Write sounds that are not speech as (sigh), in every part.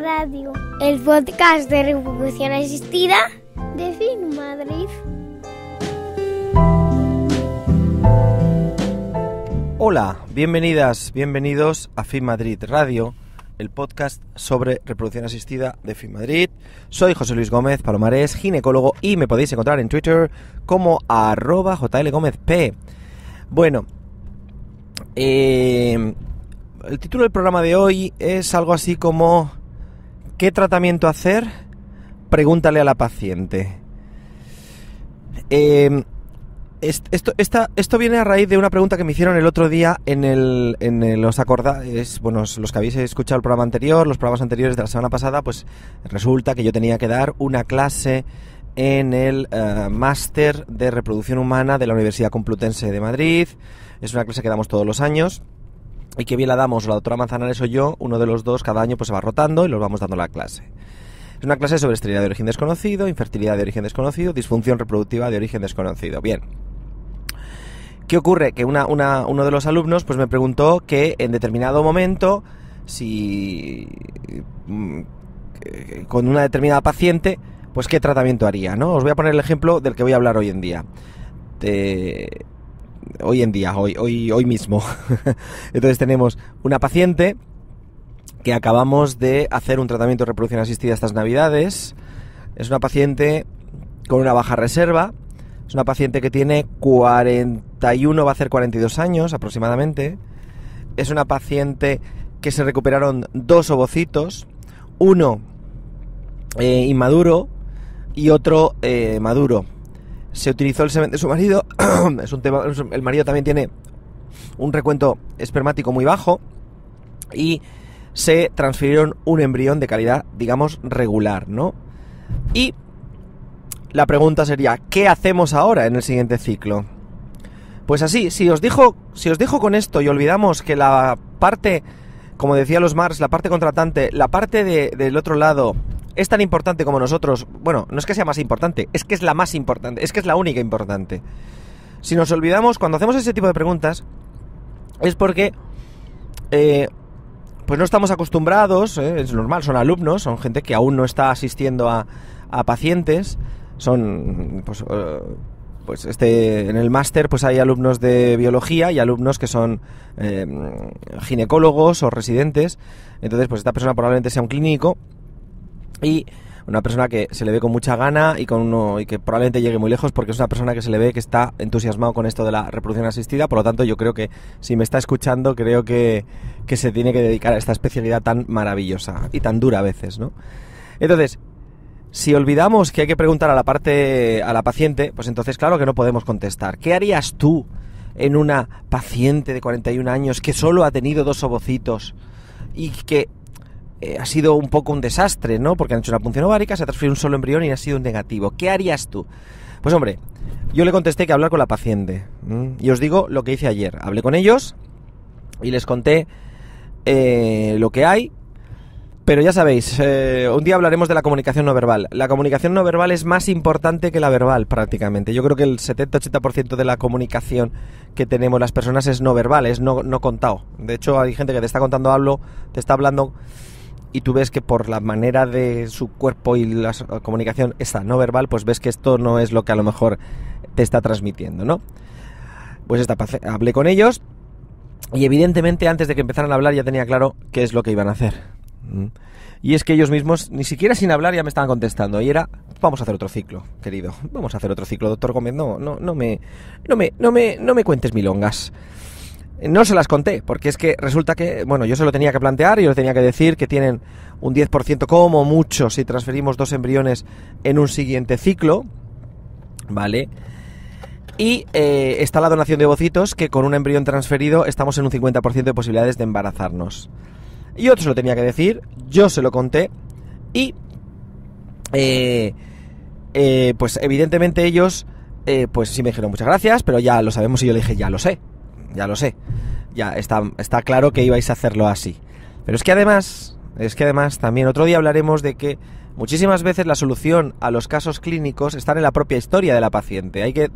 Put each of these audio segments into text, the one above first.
Radio, el podcast de reproducción asistida de Fin Madrid. Hola, bienvenidas, bienvenidos a Fin Madrid Radio, el podcast sobre reproducción asistida de Fin Madrid. Soy José Luis Gómez Palomares, ginecólogo, y me podéis encontrar en Twitter como arroba jlgómezp. Bueno, eh, el título del programa de hoy es algo así como ¿Qué tratamiento hacer? Pregúntale a la paciente. Em, esto, viene a raíz de una pregunta que me hicieron el otro día en, el, los acordáis, bueno, los que habéis escuchado el programa anterior, los programas anteriores de la semana pasada, pues resulta que yo tenía que dar una clase en el eh, máster de reproducción humana de la Universidad Complutense de Madrid. Es una clase que damos todos los años y que bien la damos la doctora Manzanares o yo, uno de los dos cada año pues se va rotando y los vamos dando la clase. Es una clase sobre esterilidad de origen desconocido, infertilidad de origen desconocido, disfunción reproductiva de origen desconocido. Bien. ¿Qué ocurre? Que uno de los alumnos pues me preguntó que en determinado momento, si mm, con una determinada paciente, pues qué tratamiento haría, ¿no? Os voy a poner el ejemplo del que voy a hablar hoy en día. de hoy en día, hoy, hoy, hoy mismo. (laughs) Entonces tenemos una paciente que acabamos de hacer un tratamiento de reproducción asistida estas navidades. Es una paciente con una baja reserva. Es una paciente que tiene 41, va a hacer 42 años aproximadamente. Es una paciente que se recuperaron dos ovocitos, uno eh, inmaduro y otro eh, maduro se utilizó el semen de su marido. (clears throat) es un tema, el marido también tiene un recuento espermático muy bajo y se transfirieron un embrión de calidad, digamos, regular, ¿no? Y la pregunta sería, ¿qué hacemos ahora en el siguiente ciclo? Pues así, si os dijo, si os dejo con esto y olvidamos que la parte, como decía los Marx, la parte contratante, la parte del otro lado, es tan importante como nosotros. Bueno, no es que sea más importante, es que es la más importante, es que es la única importante. Si nos olvidamos, cuando hacemos ese tipo de preguntas, es porque eh, pues no estamos acostumbrados, eh, es normal, son alumnos, son gente que aún no está asistiendo a, pacientes, son pues, eh, pues, este en el máster pues hay alumnos de biología y alumnos que son ginecólogos o residentes, entonces pues esta persona probablemente sea un clínico y una persona que se le ve con mucha gana y con uno y que probablemente llegue muy lejos porque es una persona que se le ve que está entusiasmado con esto de la reproducción asistida por lo tanto yo creo que si me está escuchando creo que, se tiene que dedicar a esta especialidad tan maravillosa y tan dura a veces no entonces si olvidamos que hay que preguntar a la parte a la paciente pues entonces claro que no podemos contestar qué harías tú en una paciente de 41 años que solo ha tenido dos ovocitos y que eh, ha sido un poco un desastre, ¿no? Porque han hecho una punción ovárica, se ha transferido un solo embrión y ha sido un negativo. ¿Qué harías tú? Pues hombre, yo le contesté que hablar con la paciente. Y os digo lo que hice ayer. Hablé con ellos y les conté eh, lo que hay. Pero ya sabéis, eh, un día hablaremos de la comunicación no verbal. La comunicación no verbal es más importante que la verbal prácticamente. Yo creo que el 70-80% de la comunicación que tenemos las personas es no verbal, es no, no contado. De hecho, hay gente que te está contando hablo, te está hablando y tú ves que por la manera de su cuerpo y la comunicación esta no verbal, pues ves que esto no es lo que a lo mejor te está transmitiendo, ¿no? Pues esta, hablé con ellos y evidentemente antes de que empezaran a hablar ya tenía claro qué es lo que iban a hacer. Y es que ellos mismos, ni siquiera sin hablar, ya me estaban contestando. Y era, vamos a hacer otro ciclo, querido. Vamos a hacer otro ciclo, doctor Gómez. No, no, no me, no me, no me, no me cuentes milongas. No se las conté, porque es que resulta que, bueno, yo se lo tenía que plantear y yo tenía que decir que tienen un 10% como mucho si transferimos dos embriones en un siguiente ciclo, ¿vale? Y eh, está la donación de bocitos que con un embrión transferido estamos en un 50% de posibilidades de embarazarnos. otro se lo tenía que decir, yo se lo conté y, eh, eh, pues evidentemente ellos, pues sí me dijeron muchas gracias, pero ya lo sabemos y yo le dije, ya lo sé, ya lo sé. Ya está, claro que ibais a hacerlo así. Pero es que además, es que además también otro día hablaremos de que muchísimas veces la solución a los casos clínicos está en la propia historia de la paciente. Hay que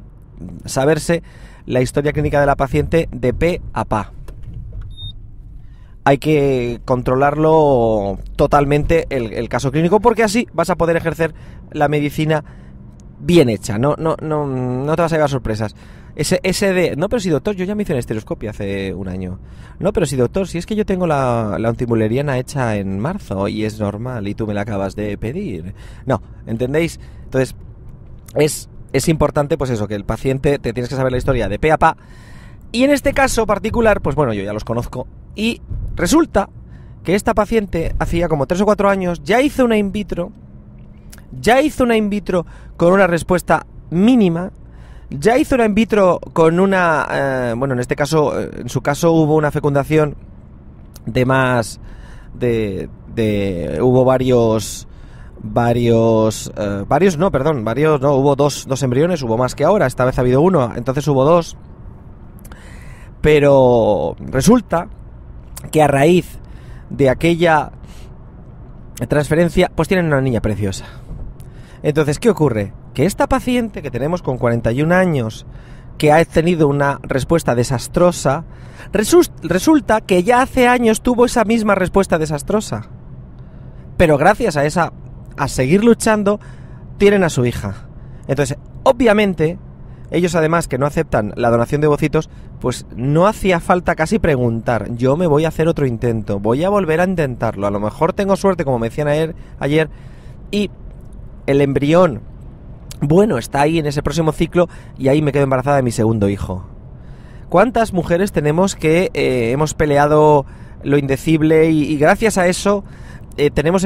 saberse la historia clínica de la paciente de pe a pa. Hay que controlarlo totalmente el, caso clínico porque así vas a poder ejercer la medicina bien hecha, no, no, no, no te vas a llevar sorpresas. Ese, ese de, no, pero si doctor, yo ya me hice una estereoscopio hace un año. No, pero si doctor, si es que yo tengo la, la ontimuleriana hecha en marzo y es normal y tú me la acabas de pedir. No, ¿entendéis? Entonces, es, es importante pues eso, que el paciente te tienes que saber la historia de pe a pa. Y en este caso particular, pues bueno, yo ya los conozco. Y resulta que esta paciente hacía como 3 o 4 años ya hizo una in vitro, ya hizo una in vitro con una respuesta mínima ya hizo una in vitro con una, eh, bueno, en este caso, eh, en su caso hubo una fecundación de más, de, de hubo varios, varios, eh, varios, no, perdón, varios, no, hubo dos, dos embriones, hubo más que ahora, esta vez ha habido uno, entonces hubo dos, pero resulta que a raíz de aquella transferencia, pues tienen una niña preciosa. Entonces, ¿qué ocurre? que esta paciente que tenemos con 41 años, que ha tenido una respuesta desastrosa, resulta que ya hace años tuvo esa misma respuesta desastrosa. Pero gracias a esa, a seguir luchando, tienen a su hija. Entonces, obviamente, ellos además que no aceptan la donación de bocitos, pues no hacía falta casi preguntar, yo me voy a hacer otro intento, voy a volver a intentarlo, a lo mejor tengo suerte, como me decían ayer, ayer y el embrión bueno, está ahí en ese próximo ciclo y ahí me quedo embarazada de mi segundo hijo. ¿Cuántas mujeres tenemos que eh, hemos peleado lo indecible y, gracias a eso eh, tenemos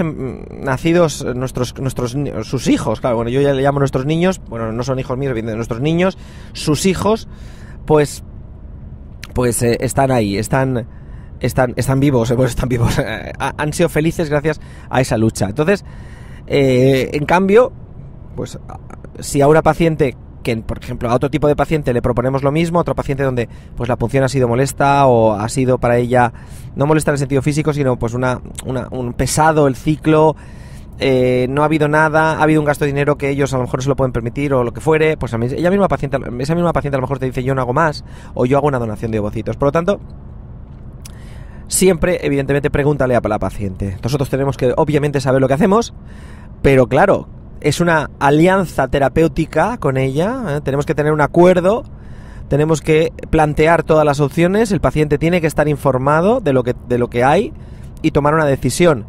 nacidos nuestros, nuestros sus hijos, claro, bueno, yo ya le llamo nuestros niños, bueno, no son hijos míos, de nuestros niños, sus hijos, pues, pues eh, están ahí, están, están, están vivos, están vivos, (laughs) han sido felices gracias a esa lucha. Entonces, en cambio, pues si a una paciente que, por ejemplo, a otro tipo de paciente le proponemos lo mismo, otro paciente donde pues la punción ha sido molesta o ha sido para ella, no molesta en el sentido físico, sino pues una, un pesado el ciclo, eh, no ha habido nada, ha habido un gasto de dinero que ellos a lo mejor no se lo pueden permitir o lo que fuere, pues a mí, ella misma paciente, esa misma paciente a lo mejor te dice yo no hago más o yo hago una donación de ovocitos. Por lo tanto, siempre, evidentemente, pregúntale a la paciente. Nosotros tenemos que, obviamente, saber lo que hacemos, pero claro, es una alianza terapéutica con ella, ¿eh? tenemos que tener un acuerdo, tenemos que plantear todas las opciones, el paciente tiene que estar informado de lo que, de lo que hay y tomar una decisión.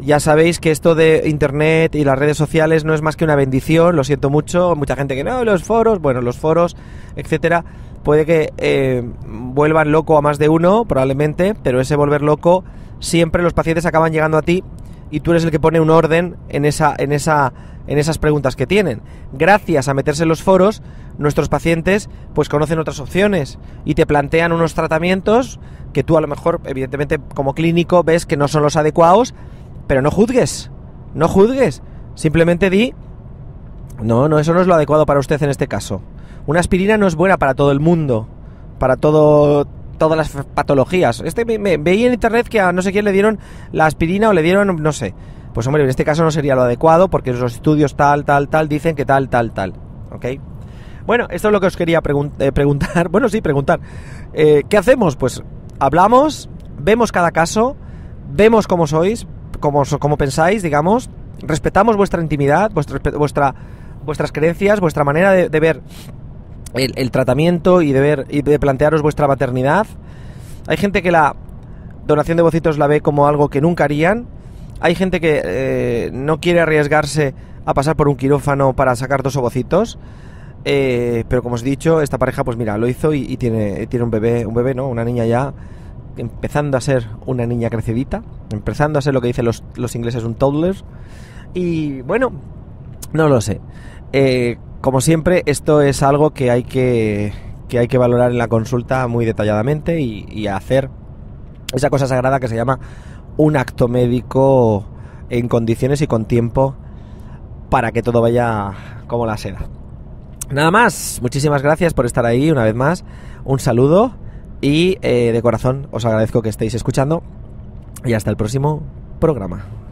Ya sabéis que esto de Internet y las redes sociales no es más que una bendición, lo siento mucho, mucha gente que no, los foros, bueno, los foros, etcétera, puede que eh, vuelvan loco a más de uno, probablemente, pero ese volver loco, siempre los pacientes acaban llegando a ti y tú eres el que pone un orden en esa, en esa en esas preguntas que tienen. Gracias a meterse en los foros, nuestros pacientes pues conocen otras opciones y te plantean unos tratamientos que tú a lo mejor, evidentemente, como clínico ves que no son los adecuados, pero no juzgues, no juzgues, simplemente di, no, no, eso no es lo adecuado para usted en este caso. Una aspirina no es buena para todo el mundo, para todo, todas las patologías. Este me, veía en internet que a no sé quién le dieron la aspirina o le dieron, no sé, pues hombre, en este caso no sería lo adecuado porque los estudios tal, tal, tal dicen que tal, tal, tal. ¿Ok? Bueno, esto es lo que os quería eh, preguntar. (laughs) Bueno, sí, preguntar. Eh, ¿Qué hacemos? Pues hablamos, vemos cada caso, vemos cómo sois, cómo, pensáis, digamos, respetamos vuestra intimidad, vuestra, vuestras creencias, vuestra manera de, ver el, el, tratamiento y de, ver, y de plantearos vuestra maternidad. Hay gente que la donación de bocitos la ve como algo que nunca harían, hay gente que eh, no quiere arriesgarse a pasar por un quirófano para sacar dos ovocitos. Eh, pero como os he dicho, esta pareja, pues mira, lo hizo y, tiene, tiene un bebé, un bebé, ¿no? Una niña ya empezando a ser una niña crecidita, empezando a ser lo que dicen los, ingleses un toddler. Y bueno, no lo sé. Eh, como siempre, esto es algo que hay que, hay que valorar en la consulta muy detalladamente y hacer esa cosa sagrada que se llama un acto médico en condiciones y con tiempo para que todo vaya como la seda. Nada más, muchísimas gracias por estar ahí una vez más, un saludo y eh, de corazón os agradezco que estéis escuchando y hasta el próximo programa.